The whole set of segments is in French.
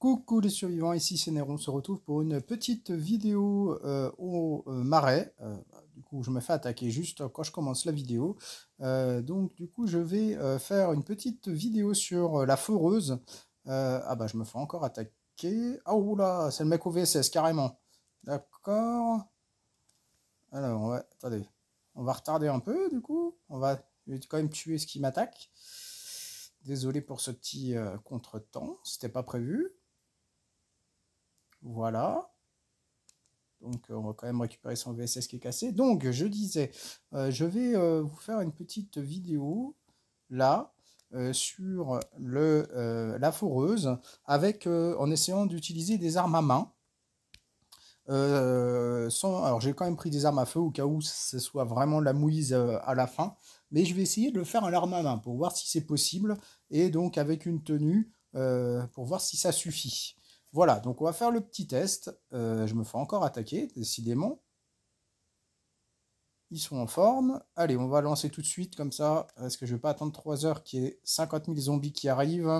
Coucou les survivants, ici c'est Néron, on se retrouve pour une petite vidéo euh, au euh, marais. Euh, du coup, je me fais attaquer juste quand je commence la vidéo. donc, du coup, je vais faire une petite vidéo sur la foreuse. ah bah, je me fais encore attaquer. Ah oh, oula, c'est le mec au VSS, carrément. D'accord. Alors, attendez. On va retarder un peu, du coup. On va, quand même tuer ce qui m'attaque. Désolé pour ce petit contretemps, c'était pas prévu. Voilà. Donc, euh, on va quand même récupérer son VSS qui est cassé. Donc, je disais, euh, je vais euh, vous faire une petite vidéo, là, sur le, la foreuse, avec, en essayant d'utiliser des armes à main. alors, j'ai quand même pris des armes à feu, au cas où ce soit vraiment la mouise à la fin. Mais je vais essayer de le faire à l'arme à main, pour voir si c'est possible. Et donc, avec une tenue, pour voir si ça suffit. Voilà, donc on va faire le petit test. Euh, je me fais encore attaquer, décidément. Ils sont en forme. Allez, on va lancer tout de suite comme ça. Parce que je ne vais pas attendre 3 heures qu'il y ait 50 000 zombies qui arrivent.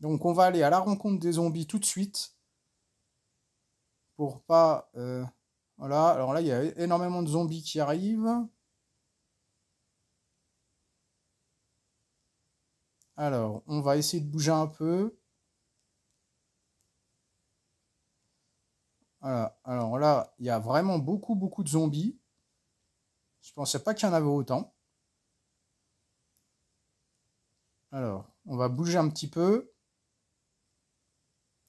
Donc on va aller à la rencontre des zombies tout de suite. Pour pas... Euh, voilà, alors là, il y a énormément de zombies qui arrivent. Alors, on va essayer de bouger un peu. Alors là, il y a vraiment beaucoup, beaucoup de zombies. Je pensais pas qu'il y en avait autant. Alors, on va bouger un petit peu.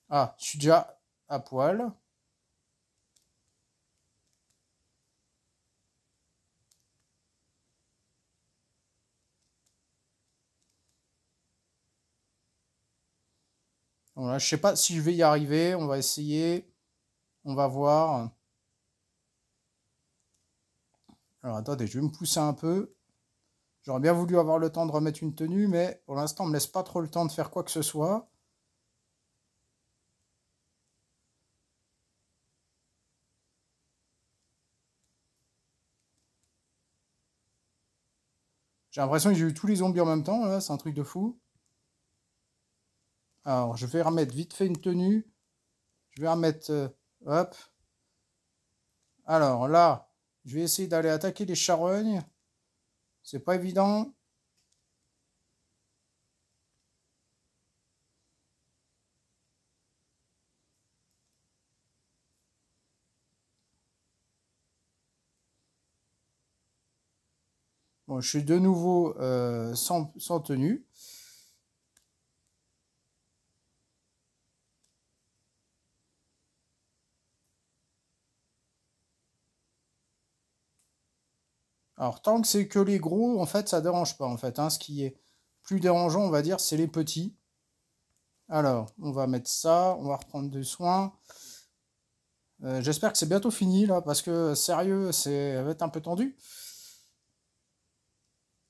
Ah, je suis déjà à poil. Voilà, je sais pas si je vais y arriver. On va essayer on va voir. Alors attendez, je vais me pousser un peu. J'aurais bien voulu avoir le temps de remettre une tenue, mais pour l'instant, on ne me laisse pas trop le temps de faire quoi que ce soit. J'ai l'impression que j'ai eu tous les zombies en même temps, c'est un truc de fou. Alors, je vais remettre vite fait une tenue. Je vais remettre euh, Hop. Alors là, je vais essayer d'aller attaquer les charognes. C'est pas évident. Bon, je suis de nouveau euh, sans tenue. Alors tant que c'est que les gros, en fait, ça dérange pas en fait. Hein. Ce qui est plus dérangeant, on va dire, c'est les petits. Alors, on va mettre ça, on va reprendre du soin. Euh, j'espère que c'est bientôt fini là, parce que sérieux, c'est va être un peu tendu.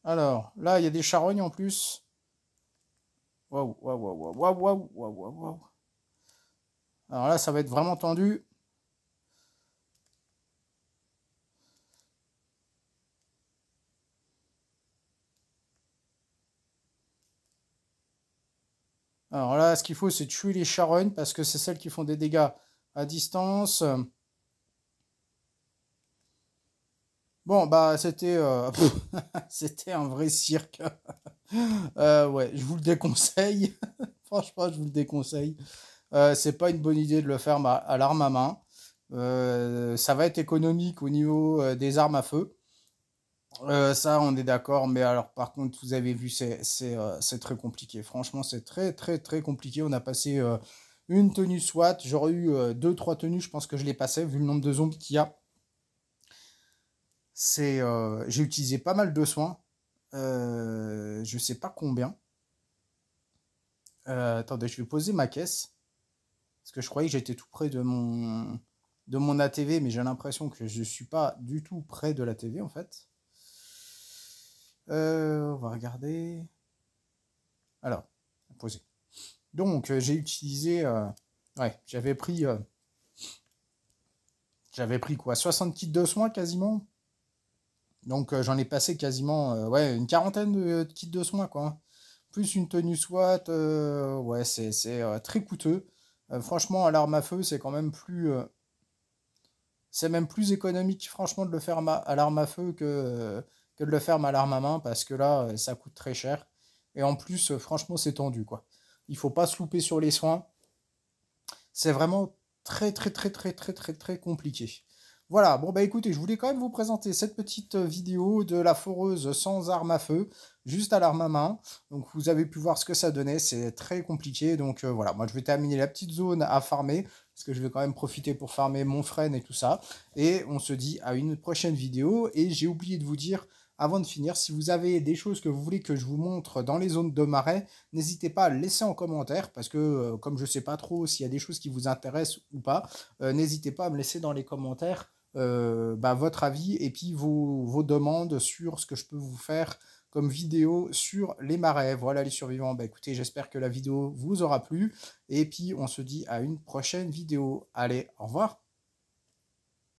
Alors, là, il y a des charognes en plus. Waouh, waouh, waouh, waouh, waouh, waouh, waouh. Alors là, ça va être vraiment tendu. Alors là, ce qu'il faut, c'est tuer les charognes parce que c'est celles qui font des dégâts à distance. Bon, bah, c'était euh, c'était un vrai cirque. Euh, ouais, je vous le déconseille. Franchement, je vous le déconseille. Euh, c'est pas une bonne idée de le faire bah, à, l'arme à main. ça va être économique au niveau des armes à feu. Euh, ça, on est d'accord, mais alors par contre, vous avez vu, c'est euh, très compliqué. Franchement, c'est très très très compliqué. On a passé euh, une tenue soit, j'aurais eu deux, trois tenues, je pense que je les passais, vu le nombre de zombies qu'il y a. C'est, J'ai utilisé pas mal de soins, je sais pas combien. attendez, je vais poser ma caisse, parce que je croyais que j'étais tout près de mon, de mon ATV, mais j'ai l'impression que je suis pas du tout près de la TV en fait. Euh, on va regarder. Alors, poser. Donc, euh, j'ai utilisé. Euh, ouais, j'avais pris. j'avais pris quoi 60 kits de soins quasiment Donc, j'en ai passé quasiment. ouais, une quarantaine de kits de soins, quoi. Hein. Plus une tenue SWAT. ouais, c'est très coûteux. franchement, à l'arme à feu, c'est quand même plus c'est même plus économique, franchement, de le faire à l'arme à feu que que de le faire à l'arme à main parce que là, euh, ça coûte très cher. Et en plus, euh, franchement, c'est tendu, quoi. Il faut pas se louper sur les soins. C'est vraiment très, très, très, très, très, très, très compliqué. Voilà, bon bah écoutez, je voulais quand même vous présenter cette petite euh, vidéo de la foreuse sans arme à feu, juste à l'arme à main. Donc vous avez pu voir ce que ça donnait, c'est très compliqué. Donc voilà, moi je vais terminer la petite zone à farmer, parce que je vais quand même profiter pour farmer mon frein et tout ça. Et on se dit à une prochaine vidéo. Et j'ai oublié de vous dire avant de finir, si vous avez des choses que vous voulez que je vous montre dans les zones de marais, n'hésitez pas à laisser en commentaire parce que euh, comme je ne sais pas trop s'il y a des choses qui vous intéressent ou pas, euh, n'hésitez pas à me laisser dans les commentaires euh, bah, votre avis et puis vos, vos demandes sur ce que je peux vous faire comme vidéo sur les marais. Voilà les survivants, bah écoutez, j'espère que la vidéo vous aura plu, et puis on se dit à une prochaine vidéo. Allez, au revoir